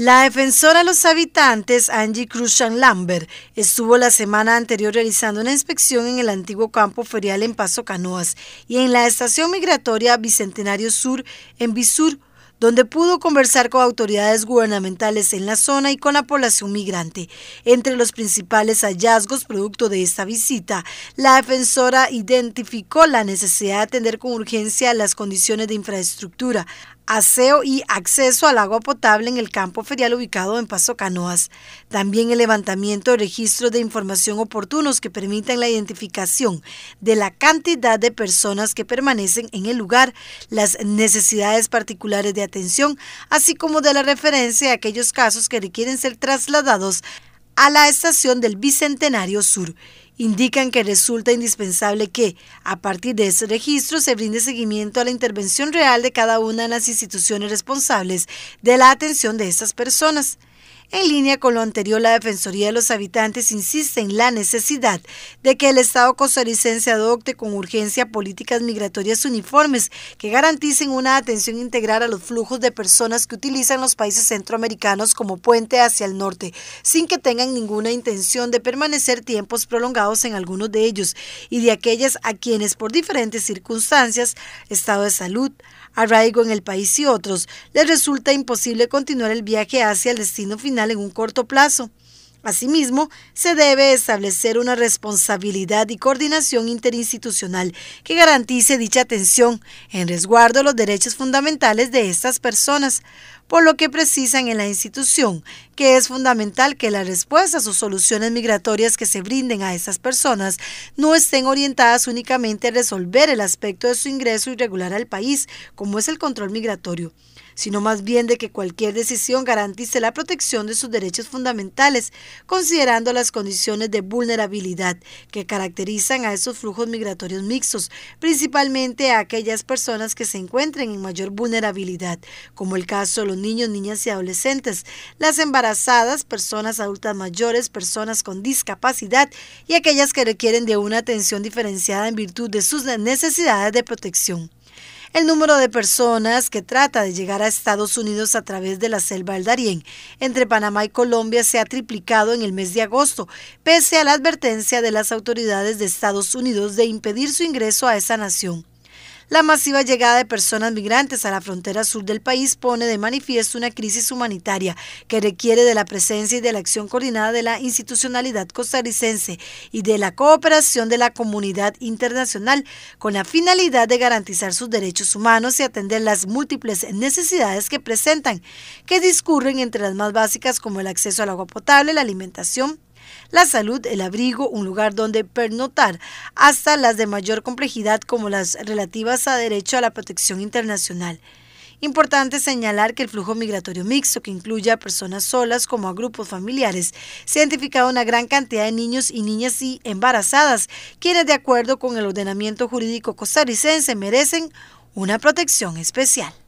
La defensora de los habitantes, Angie Cruzan Lambert, estuvo la semana anterior realizando una inspección en el antiguo campo ferial en Paso Canoas y en la estación migratoria Bicentenario Sur en Bisur, donde pudo conversar con autoridades gubernamentales en la zona y con la población migrante. Entre los principales hallazgos producto de esta visita, la defensora identificó la necesidad de atender con urgencia las condiciones de infraestructura, aseo y acceso al agua potable en el campo ferial ubicado en Paso Canoas. También el levantamiento de registros de información oportunos que permitan la identificación de la cantidad de personas que permanecen en el lugar, las necesidades particulares de atención, así como de la referencia a aquellos casos que requieren ser trasladados a la estación del Bicentenario Sur. Indican que resulta indispensable que, a partir de ese registro, se brinde seguimiento a la intervención real de cada una de las instituciones responsables de la atención de estas personas. En línea con lo anterior, la Defensoría de los Habitantes insiste en la necesidad de que el Estado costarricense adopte con urgencia políticas migratorias uniformes que garanticen una atención integral a los flujos de personas que utilizan los países centroamericanos como puente hacia el norte, sin que tengan ninguna intención de permanecer tiempos prolongados en algunos de ellos, y de aquellas a quienes por diferentes circunstancias, estado de salud, arraigo en el país y otros, les resulta imposible continuar el viaje hacia el destino final en un corto plazo. Asimismo, se debe establecer una responsabilidad y coordinación interinstitucional que garantice dicha atención en resguardo de los derechos fundamentales de estas personas, por lo que precisan en la institución que es fundamental que las respuestas o soluciones migratorias que se brinden a estas personas no estén orientadas únicamente a resolver el aspecto de su ingreso irregular al país, como es el control migratorio sino más bien de que cualquier decisión garantice la protección de sus derechos fundamentales, considerando las condiciones de vulnerabilidad que caracterizan a esos flujos migratorios mixtos, principalmente a aquellas personas que se encuentren en mayor vulnerabilidad, como el caso de los niños, niñas y adolescentes, las embarazadas, personas adultas mayores, personas con discapacidad y aquellas que requieren de una atención diferenciada en virtud de sus necesidades de protección. El número de personas que trata de llegar a Estados Unidos a través de la selva del Darién entre Panamá y Colombia se ha triplicado en el mes de agosto, pese a la advertencia de las autoridades de Estados Unidos de impedir su ingreso a esa nación. La masiva llegada de personas migrantes a la frontera sur del país pone de manifiesto una crisis humanitaria que requiere de la presencia y de la acción coordinada de la institucionalidad costarricense y de la cooperación de la comunidad internacional con la finalidad de garantizar sus derechos humanos y atender las múltiples necesidades que presentan, que discurren entre las más básicas como el acceso al agua potable, la alimentación, la salud, el abrigo, un lugar donde pernotar, hasta las de mayor complejidad como las relativas a derecho a la protección internacional. Importante señalar que el flujo migratorio mixto, que incluye a personas solas como a grupos familiares, se ha identificado una gran cantidad de niños y niñas y embarazadas, quienes de acuerdo con el ordenamiento jurídico costarricense merecen una protección especial.